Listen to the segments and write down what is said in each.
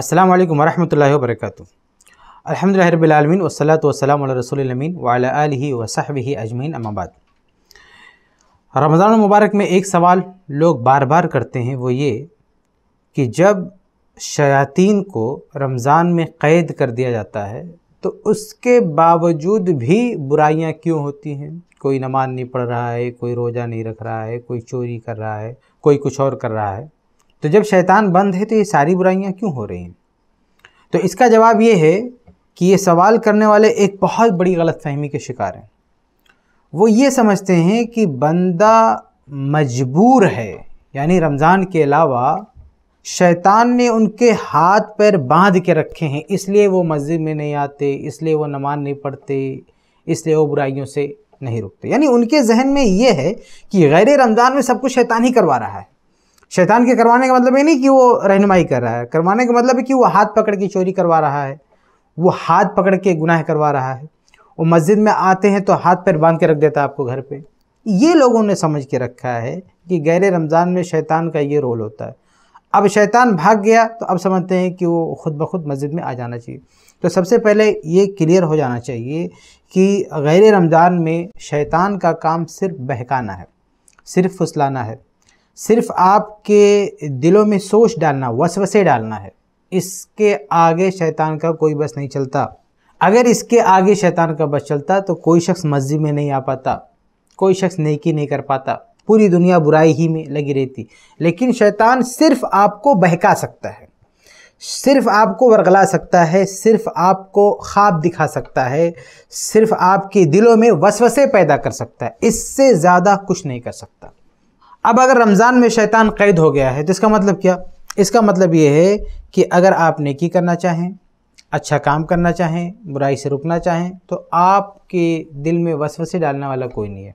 अल्लाम वरहमल वर्क अलहमदिल्लाबीआलमीन वसलात वसलम रसोलमीन वाली वसाहब अजमीन अमाबाद रमज़ान मुबारक में एक सवाल लोग बार बार करते हैं वो ये कि जब शयातीन को रमज़ान में क़ैद कर दिया जाता है तो उसके बावजूद भी बुराइयाँ क्यों होती हैं कोई नमाज नहीं पढ़ रहा है कोई रोज़ा नहीं रख रहा है कोई चोरी कर रहा है कोई कुछ और कर रहा है तो जब शैतान बंद है तो ये सारी बुराइयाँ क्यों हो रही हैं तो इसका जवाब ये है कि ये सवाल करने वाले एक बहुत बड़ी गलतफहमी के शिकार हैं वो ये समझते हैं कि बंदा मजबूर है यानी रमज़ान के अलावा शैतान ने उनके हाथ पैर बांध के रखे हैं इसलिए वो मस्जिद में नहीं आते इसलिए वो नमाज नहीं पढ़ते इसलिए वो बुराइयों से नहीं रुकते यानी उनके जहन में ये है कि गैर रमज़ान में सब कुछ शैतान ही करवा रहा है शैतान के करवाने का मतलब ये नहीं कि वो रहनुमाई कर रहा है करवाने का मतलब है कि वो हाथ पकड़ के चोरी करवा रहा है वो हाथ पकड़ के गुनाह करवा रहा है वो मस्जिद में आते हैं तो हाथ पैर बांध के रख देता है आपको घर पे ये लोगों ने समझ के रखा है कि गैर रमज़ान में शैतान का ये रोल होता है अब शैतान भाग गया तो अब समझते हैं कि वो खुद ब खुद मस्जिद में आ जाना चाहिए तो सबसे पहले ये क्लियर हो जाना चाहिए कि गैर रमज़ान में शैतान का काम सिर्फ बहकाना है सिर्फ फुसलाना है सिर्फ आपके दिलों में सोच डालना वसवसे डालना है इसके आगे शैतान का कोई बस नहीं चलता अगर इसके आगे शैतान का बस चलता तो कोई शख्स मस्जिद में नहीं आ पाता कोई शख्स नेकी नहीं कर पाता पूरी दुनिया बुराई ही में लगी रहती लेकिन शैतान सिर्फ आपको बहका सकता है सिर्फ आपको वरगला सकता है सिर्फ आपको ख्वाब दिखा सकता है सिर्फ आपके दिलों में वसवसे पैदा कर सकता है इससे ज़्यादा कुछ नहीं कर सकता अब अगर रमज़ान में शैतान कैद हो गया है तो इसका मतलब क्या इसका मतलब ये है कि अगर आप नेकी करना चाहें अच्छा काम करना चाहें बुराई से रुकना चाहें तो आपके दिल में वसवसे डालने वाला कोई नहीं है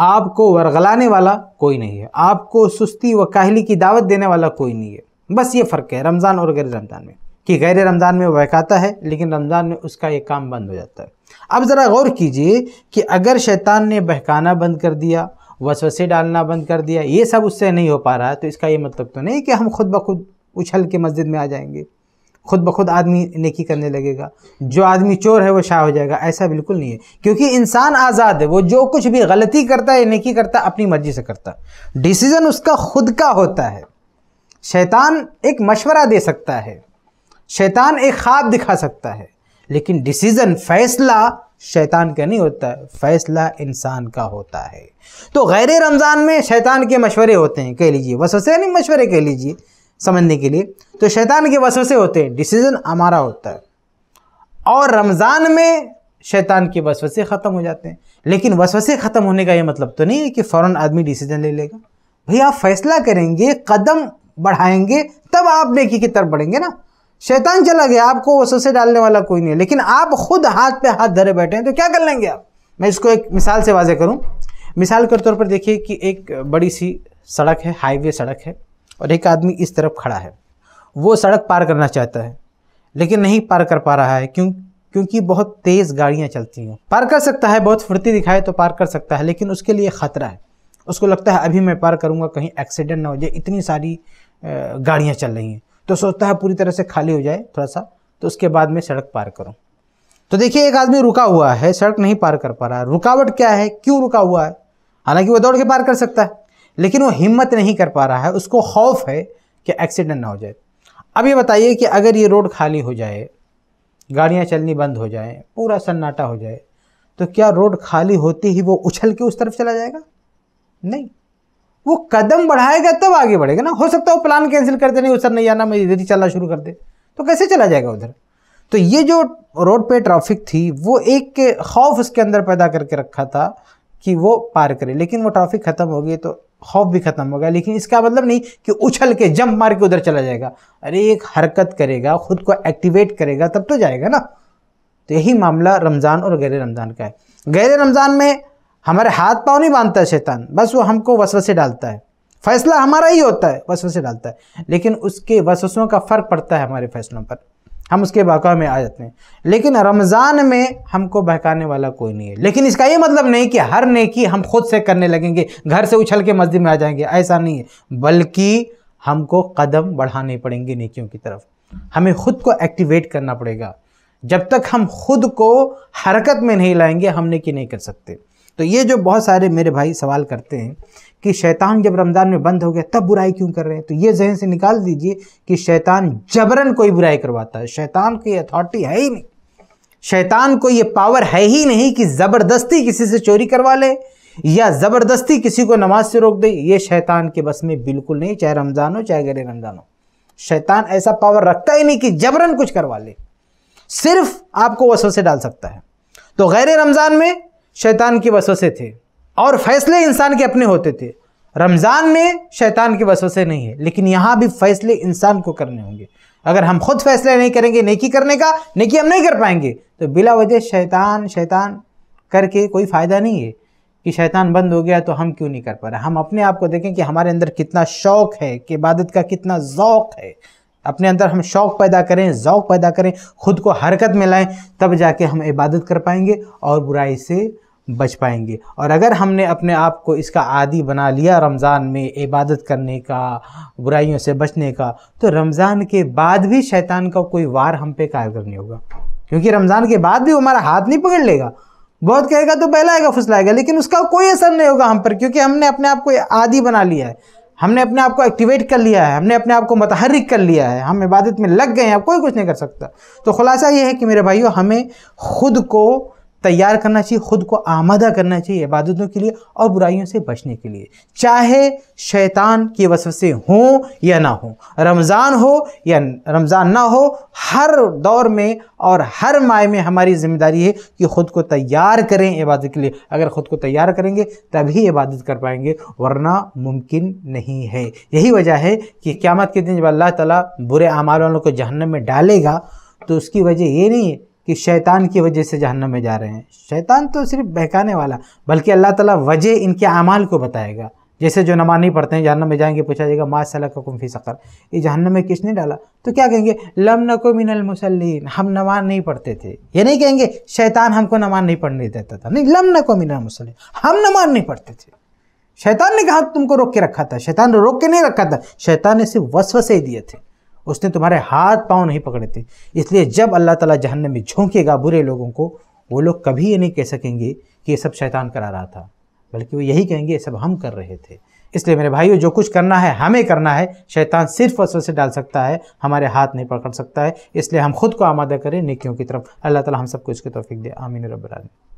आपको वरगलाने वाला कोई नहीं है आपको सुस्ती व काहली की दावत देने वाला कोई नहीं है बस ये फ़र्क है रमज़ान और गैर रमज़ान में कि गैर रमज़ान में बहकाता है लेकिन रमज़ान में उसका एक काम बंद हो जाता है अब ज़रा गौर कीजिए कि अगर शैतान ने बहकाना बंद कर दिया वसवसे डालना बंद कर दिया ये सब उससे नहीं हो पा रहा है तो इसका ये मतलब तो नहीं कि हम खुद ब खुद उछल के मस्जिद में आ जाएंगे खुद ब खुद आदमी नेकी करने लगेगा जो आदमी चोर है वो शाह हो जाएगा ऐसा बिल्कुल नहीं है क्योंकि इंसान आज़ाद है वो जो कुछ भी गलती करता है नेकी करता अपनी मर्जी से करता डिसीज़न उसका खुद का होता है शैतान एक मशवरा दे सकता है शैतान एक ख्वाब दिखा सकता है लेकिन डिसीजन फैसला शैतान का नहीं होता है फैसला इंसान का होता है तो गैर रमज़ान में शैतान के मशवरे होते हैं कह लीजिए वसोसे नहीं मशवरे कह लीजिए समझने के लिए तो शैतान के वसोसे होते हैं डिसीज़न हमारा होता है और रमज़ान में शैतान के वसवसे ख़त्म हो जाते हैं लेकिन वसवसे ख़त्म होने का ये मतलब तो नहीं है कि फ़ौर आदमी डिसीज़न ले लेगा भैया आप फैसला करेंगे कदम बढ़ाएंगे तब आप नेकी की तरफ बढ़ेंगे ना शैतान चला गया आपको वसवसे डालने वाला कोई नहीं है लेकिन आप खुद हाथ पे हाथ धरे बैठे हैं तो क्या कर लेंगे आप मैं इसको एक मिसाल से वाजे करूँ मिसाल के तौर पर देखिए कि एक बड़ी सी सड़क है हाईवे सड़क है और एक आदमी इस तरफ खड़ा है वो सड़क पार करना चाहता है लेकिन नहीं पार कर पा रहा है क्यों क्योंकि बहुत तेज़ गाड़ियाँ चलती हैं पार कर सकता है बहुत फुर्ती दिखाए तो पार कर सकता है लेकिन उसके लिए ख़तरा है उसको लगता है अभी मैं पार करूँगा कहीं एक्सीडेंट ना हो जाए इतनी सारी गाड़ियाँ चल रही हैं तो सोचता है पूरी तरह से खाली हो जाए थोड़ा सा तो उसके बाद में सड़क पार करूँ तो देखिए एक आदमी रुका हुआ है सड़क नहीं पार कर पा रहा रुकावट क्या है क्यों रुका हुआ है हालांकि वो दौड़ के पार कर सकता है लेकिन वो हिम्मत नहीं कर पा रहा है उसको खौफ है कि एक्सीडेंट ना हो जाए अब ये बताइए कि अगर ये रोड खाली हो जाए गाड़ियाँ चलनी बंद हो जाए पूरा सन्नाटा हो जाए तो क्या रोड खाली होते ही वो उछल के उस तरफ चला जाएगा नहीं वो कदम बढ़ाएगा तब आगे बढ़ेगा ना हो सकता है वो प्लान कैंसिल दे नहीं उधर नहीं आना मैं इधर ही चलना शुरू कर दे तो कैसे चला जाएगा उधर तो ये जो रोड पे ट्रैफिक थी वो एक खौफ उसके अंदर पैदा करके रखा था कि वो पार करे लेकिन वो ट्रैफिक ख़त्म हो गई तो खौफ भी ख़त्म हो गया लेकिन इसका मतलब नहीं कि उछल के जंप मार के उधर चला जाएगा अरे एक हरकत करेगा ख़ुद को एक्टिवेट करेगा तब तो जाएगा ना तो यही मामला रमज़ान और गैर रमज़ान का है गैर रमज़ान में हमारे हाथ पाँव नहीं बांधता शैतान बस वो हमको वसवसे डालता है फैसला हमारा ही होता है वसवसे डालता है लेकिन उसके वसवसों का फ़र्क पड़ता है हमारे फैसलों पर हम उसके बहकाव में आ जाते हैं लेकिन रमज़ान में हमको बहकाने वाला कोई नहीं है लेकिन इसका ये मतलब नहीं कि हर नेकी हम खुद से करने लगेंगे घर से उछल के मस्जिद में आ जाएंगे ऐसा नहीं है बल्कि हमको कदम बढ़ाने पड़ेंगे नेकियों की तरफ हमें खुद को एक्टिवेट करना पड़ेगा जब तक हम खुद को हरकत में नहीं लाएंगे हम नेकी नहीं कर सकते तो ये जो बहुत सारे मेरे भाई सवाल करते हैं कि शैतान जब रमज़ान में बंद हो गया तब बुराई क्यों कर रहे हैं तो ये जहन से निकाल दीजिए कि शैतान जबरन कोई बुराई करवाता है शैतान की अथॉरिटी है ही नहीं शैतान को ये पावर है ही नहीं कि ज़बरदस्ती किसी से चोरी करवा ले या ज़बरदस्ती किसी को नमाज से रोक दे ये शैतान के बस में बिल्कुल नहीं चाहे रमज़ान हो चाहे गैर रमज़ान हो शैतान ऐसा पावर रखता ही नहीं कि जबरन कुछ करवा ले सिर्फ आपको वसों से डाल सकता है तो गैर रमज़ान में शैतान के वसवसे थे और फैसले इंसान के अपने होते थे रमज़ान में शैतान के वसवसे नहीं है लेकिन यहाँ भी फैसले इंसान को करने होंगे अगर हम खुद फैसले नहीं करेंगे नेकी करने का नेकी हम नहीं कर पाएंगे तो बिला वजह शैतान शैतान करके कोई फ़ायदा नहीं है कि शैतान बंद हो गया तो हम क्यों नहीं कर पा रहे हम अपने आप को देखें कि हमारे अंदर कितना शौक़ है कि इबादत का कितना ज़ौक़ है अपने अंदर हम शौक़ पैदा करें ओक़ पैदा करें खुद को हरकत में लाएं तब जाके हम इबादत कर पाएंगे और बुराई से बच पाएंगे और अगर हमने अपने आप को इसका आदि बना लिया रमज़ान में इबादत करने का बुराइयों से बचने का तो रमज़ान के बाद भी शैतान का कोई वार हम पे कारगर नहीं होगा क्योंकि रमज़ान के बाद भी वो हमारा हाथ नहीं पकड़ लेगा बहुत कहेगा तो बहलाएगा फुसलाएगा लेकिन उसका कोई असर नहीं होगा हम पर क्योंकि हमने अपने आप को आदि बना लिया है हमने अपने आप को एक्टिवेट कर लिया है हमने अपने आप को मतहरिक कर लिया है हम इबादत में लग गए हैं अब कोई कुछ नहीं कर सकता तो खुलासा ये है कि मेरे भाइयों हमें खुद को तैयार करना चाहिए खुद को आमादा करना चाहिए इबादतों के लिए और बुराइयों से बचने के लिए चाहे शैतान के वसवसे हों या ना हो रमज़ान हो या रमज़ान ना हो हर दौर में और हर माह में हमारी जिम्मेदारी है कि खुद को तैयार करें इबादत के लिए अगर खुद को तैयार करेंगे तभी इबादत कर पाएंगे वरना मुमकिन नहीं है यही वजह है कि क़्यामत के दिन जब अल्लाह ताला बुरे आमाल वालों को जहन्नम में डालेगा तो उसकी वजह ये नहीं है कि शैतान की वजह से जहन्नम में जा रहे हैं शैतान तो सिर्फ बहकाने वाला बल्कि अल्लाह ताला वजह इनके अमाल को बताएगा जैसे जो नमाज नहीं पढ़ते हैं जहन्नम में जाएंगे पूछा जाएगा मा सला का कुम्फी सकर ये जहन्नम में किसने डाला तो क्या कहेंगे लम नको मिनल मुसलिन हम नमाज नहीं पढ़ते थे ये नहीं कहेंगे शैतान हमको नमाज नहीं पढ़ने देता था नहीं लम नको मिनल मुसलिन हम नमाज नहीं पढ़ते थे शैतान ने कहा तुमको रोक के रखा था शैतान ने रोक के नहीं रखा था शैतान ने सिर्फ वसवसे दिए थे उसने तुम्हारे हाथ पाँव नहीं पकड़े थे इसलिए जब अल्लाह ताला जहन्नम में झोंकेगा बुरे लोगों को वो लोग कभी ये नहीं कह सकेंगे कि ये सब शैतान करा रहा था बल्कि वो यही कहेंगे ये सब हम कर रहे थे इसलिए मेरे भाइयों जो कुछ करना है हमें करना है शैतान सिर्फ असर से डाल सकता है हमारे हाथ नहीं पकड़ सकता है इसलिए हम खुद को आमादा करें नेकियों की तरफ अल्लाह ताला हम सबको इसके तोफ़ी दे आमीन रबालमी